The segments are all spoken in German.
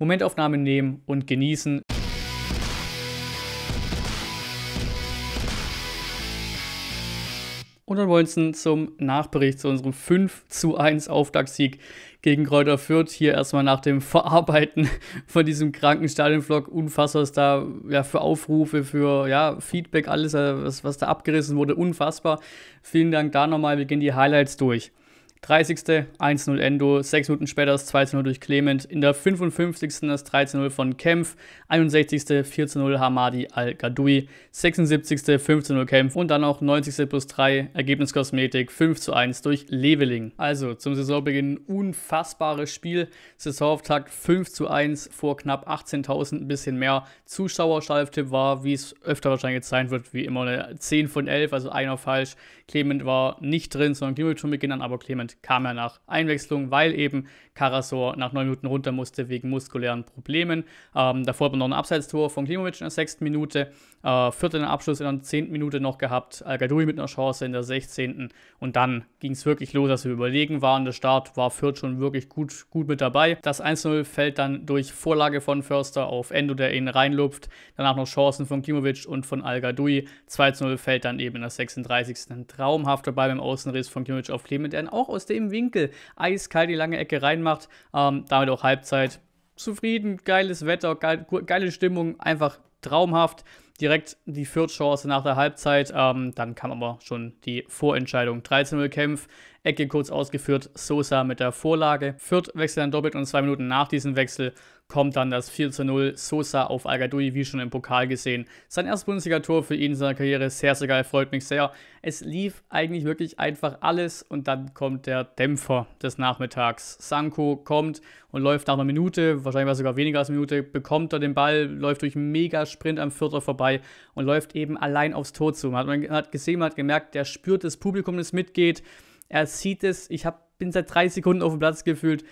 Momentaufnahme nehmen und genießen. Und ansonsten zum Nachbericht zu unserem 5 zu 1 Auftaktsieg gegen Kräuter Fürth. Hier erstmal nach dem Verarbeiten von diesem kranken Stadionvlog. Unfassbar, was da ja, für Aufrufe, für ja, Feedback, alles, äh, was, was da abgerissen wurde. Unfassbar. Vielen Dank da nochmal. Wir gehen die Highlights durch. 30. 1-0 Endo, 6 Minuten später das 2-0 durch Clement, in der 55. das 13-0 von Kempf, 61. 14-0 Hamadi Al-Gadoui, 76. 15-0 Kempf und dann noch 90. plus 3 Ergebniskosmetik 5-1 durch Leveling. Also zum Saisonbeginn unfassbares Spiel, Saisonauftakt 5-1 vor knapp 18.000, ein bisschen mehr. Zuschauerschalftipp war, wie es öfter wahrscheinlich jetzt sein wird, wie immer eine 10 von 11, also einer falsch. Clement war nicht drin, sondern Clement schon beginnen, aber Clement kam er nach Einwechslung, weil eben Karasor nach 9 Minuten runter musste wegen muskulären Problemen. Ähm, davor aber noch ein Abseitstor von Klimovic in der 6. Minute, äh, vierten Abschluss in der 10. Minute noch gehabt, al mit einer Chance in der 16. und dann ging es wirklich los, dass also wir überlegen waren. Der Start war Fürth schon wirklich gut, gut mit dabei. Das 1-0 fällt dann durch Vorlage von Förster auf Endo, der ihn reinlupft. Danach noch Chancen von Klimovic und von al -Gadoui. 2-0 fällt dann eben in der 36. Ein traumhafter Ball beim Außenriss von Klimovic auf Clement, der ihn auch aus aus dem Winkel eiskalt die lange Ecke reinmacht. Ähm, damit auch Halbzeit. Zufrieden, geiles Wetter, geil, geile Stimmung, einfach traumhaft. Direkt die Viertchance nach der Halbzeit. Ähm, dann kam aber schon die Vorentscheidung. 13-0 Kämpf Ecke kurz ausgeführt, Sosa mit der Vorlage. Fürth wechselt dann doppelt und zwei Minuten nach diesem Wechsel kommt dann das 4 zu 0 Sosa auf al wie schon im Pokal gesehen. Sein erstes Bundesliga-Tor für ihn in seiner Karriere, sehr, sehr geil, freut mich sehr. Es lief eigentlich wirklich einfach alles und dann kommt der Dämpfer des Nachmittags. Sanko kommt und läuft nach einer Minute, wahrscheinlich war es sogar weniger als eine Minute, bekommt er den Ball, läuft durch einen mega am Vierter vorbei und läuft eben allein aufs Tor zu. man hat gesehen, man hat gemerkt, der spürt das Publikum, das mitgeht. Er sieht es, ich hab, bin seit drei Sekunden auf dem Platz gefühlt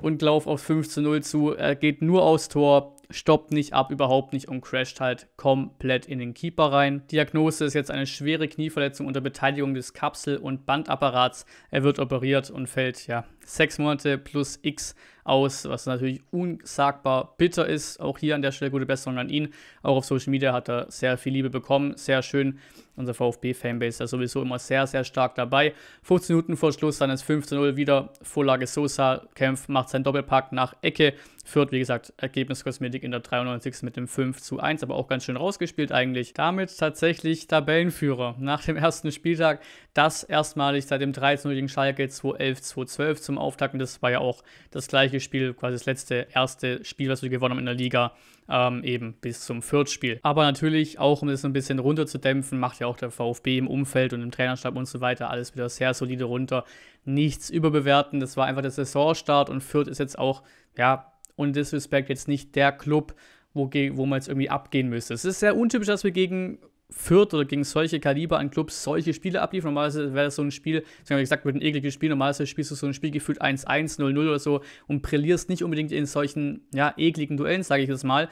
und laufe auf 5 zu 0 zu. Er geht nur aufs Tor, stoppt nicht ab, überhaupt nicht und crasht halt komplett in den Keeper rein. Diagnose ist jetzt eine schwere Knieverletzung unter Beteiligung des Kapsel- und Bandapparats. Er wird operiert und fällt ja sechs Monate plus X aus, was natürlich unsagbar bitter ist. Auch hier an der Stelle gute Besserung an ihn. Auch auf Social Media hat er sehr viel Liebe bekommen. Sehr schön. Unser VfB-Fanbase ist da sowieso immer sehr, sehr stark dabei. 15 Minuten vor Schluss, dann ist 15-0 wieder. Vorlage Sosa kämpft, macht seinen Doppelpack nach Ecke. Führt, wie gesagt, Ergebniskosmetik in der 93. mit dem 5 zu 1, aber auch ganz schön rausgespielt eigentlich. Damit tatsächlich Tabellenführer nach dem ersten Spieltag. Das erstmalig seit dem 13 0 gegen Schalke 211, 212 zum zum Auftakt. Und das war ja auch das gleiche Spiel, quasi das letzte, erste Spiel, was wir gewonnen haben in der Liga, ähm, eben bis zum Viertspiel. Aber natürlich, auch um das ein bisschen runterzudämpfen, macht ja auch der VfB im Umfeld und im Trainerstab und so weiter alles wieder sehr solide runter. Nichts überbewerten. Das war einfach der Saisonstart und Fürth ist jetzt auch, ja, und Disrespect jetzt nicht der Club, wo, wo man jetzt irgendwie abgehen müsste. Es ist sehr untypisch, dass wir gegen Fürth oder gegen solche Kaliber an Clubs solche Spiele abliefern. Normalerweise wäre das so ein Spiel, deswegen habe gesagt, wird ein ekliges Spiel, normalerweise spielst du so ein Spiel gefühlt 1-1, 0-0 oder so und brillierst nicht unbedingt in solchen, ja, ekligen Duellen, sage ich jetzt mal.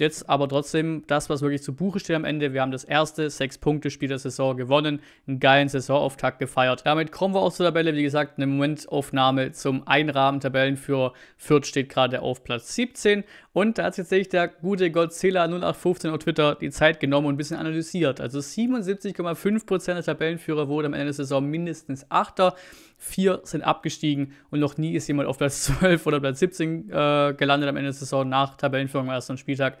Jetzt aber trotzdem das, was wirklich zu Buche steht am Ende. Wir haben das erste Sechs-Punkte-Spiel der Saison gewonnen, einen geilen Saisonauftakt gefeiert. Damit kommen wir auch zur Tabelle. Wie gesagt, eine Momentaufnahme zum Einrahmen. Tabellenführer Fürth steht gerade auf Platz 17. Und da hat sich tatsächlich der gute Godzilla 0815 auf Twitter die Zeit genommen und ein bisschen analysiert. Also 77,5% der Tabellenführer wurde am Ende der Saison mindestens Achter. Vier sind abgestiegen und noch nie ist jemand auf Platz 12 oder Platz 17 äh, gelandet am Ende der Saison nach Tabellenführung am ersten Spieltag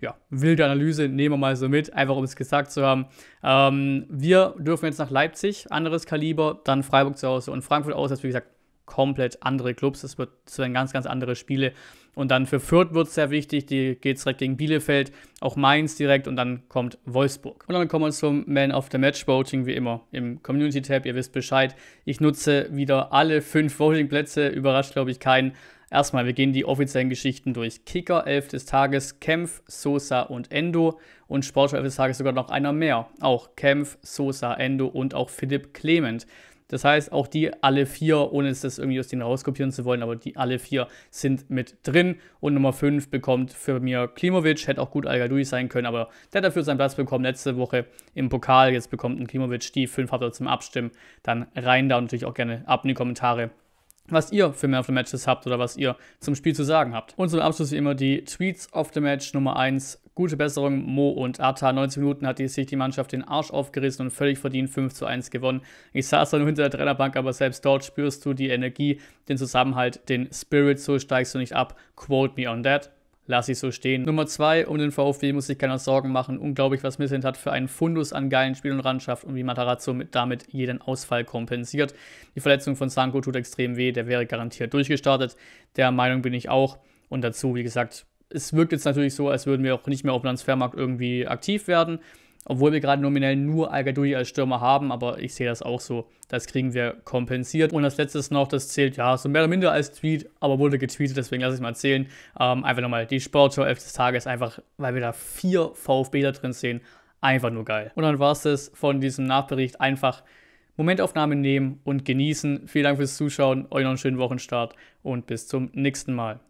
ja, wilde Analyse, nehmen wir mal so mit, einfach um es gesagt zu haben. Ähm, wir dürfen jetzt nach Leipzig, anderes Kaliber, dann Freiburg zu Hause und Frankfurt aus, das ist wie gesagt komplett andere Clubs. das wird zu werden ganz, ganz andere Spiele. Und dann für Fürth wird es sehr wichtig. Die geht direkt gegen Bielefeld, auch Mainz direkt und dann kommt Wolfsburg. Und dann kommen wir zum Man of the Match Voting, wie immer im Community Tab. Ihr wisst Bescheid. Ich nutze wieder alle fünf Voting-Plätze. Überrascht, glaube ich, keinen. Erstmal, wir gehen die offiziellen Geschichten durch. Kicker, Elf des Tages, Kempf, Sosa und Endo. Und Sportschau Elf des Tages sogar noch einer mehr. Auch Kempf, Sosa, Endo und auch Philipp Clement. Das heißt, auch die alle vier, ohne es das irgendwie aus denen rauskopieren zu wollen, aber die alle vier sind mit drin. Und Nummer 5 bekommt für mir Klimovic, hätte auch gut Al-Gadoui sein können, aber der hat dafür seinen Platz bekommen letzte Woche im Pokal. Jetzt bekommt ein Klimovic die 5 habt ihr zum Abstimmen. Dann rein da und natürlich auch gerne ab in die Kommentare, was ihr für Man of the Matches habt oder was ihr zum Spiel zu sagen habt. Und zum Abschluss wie immer die Tweets of the Match Nummer 1. Gute Besserung, Mo und Ata. 90 Minuten hat sich die Mannschaft den Arsch aufgerissen und völlig verdient 5 zu 1 gewonnen. Ich saß dann hinter der Trainerbank, aber selbst dort spürst du die Energie, den Zusammenhalt, den Spirit, so steigst du nicht ab. Quote me on that lasse ich so stehen. Nummer zwei, um den VfB muss sich keiner Sorgen machen. Unglaublich, was Missent hat für einen Fundus an geilen Spiel und Randschaft und wie Matarazzo mit, damit jeden Ausfall kompensiert. Die Verletzung von Sanko tut extrem weh, der wäre garantiert durchgestartet. Der Meinung bin ich auch. Und dazu, wie gesagt, es wirkt jetzt natürlich so, als würden wir auch nicht mehr auf dem Transfermarkt irgendwie aktiv werden. Obwohl wir gerade nominell nur al als Stürmer haben, aber ich sehe das auch so. Das kriegen wir kompensiert. Und das letzte noch, das zählt ja so mehr oder minder als Tweet, aber wurde getweetet, deswegen lasse ich mal zählen. Ähm, einfach nochmal die Sportshow 11 des Tages, einfach weil wir da vier VfB da drin sehen. Einfach nur geil. Und dann war es das von diesem Nachbericht. Einfach Momentaufnahme nehmen und genießen. Vielen Dank fürs Zuschauen, euch noch einen schönen Wochenstart und bis zum nächsten Mal.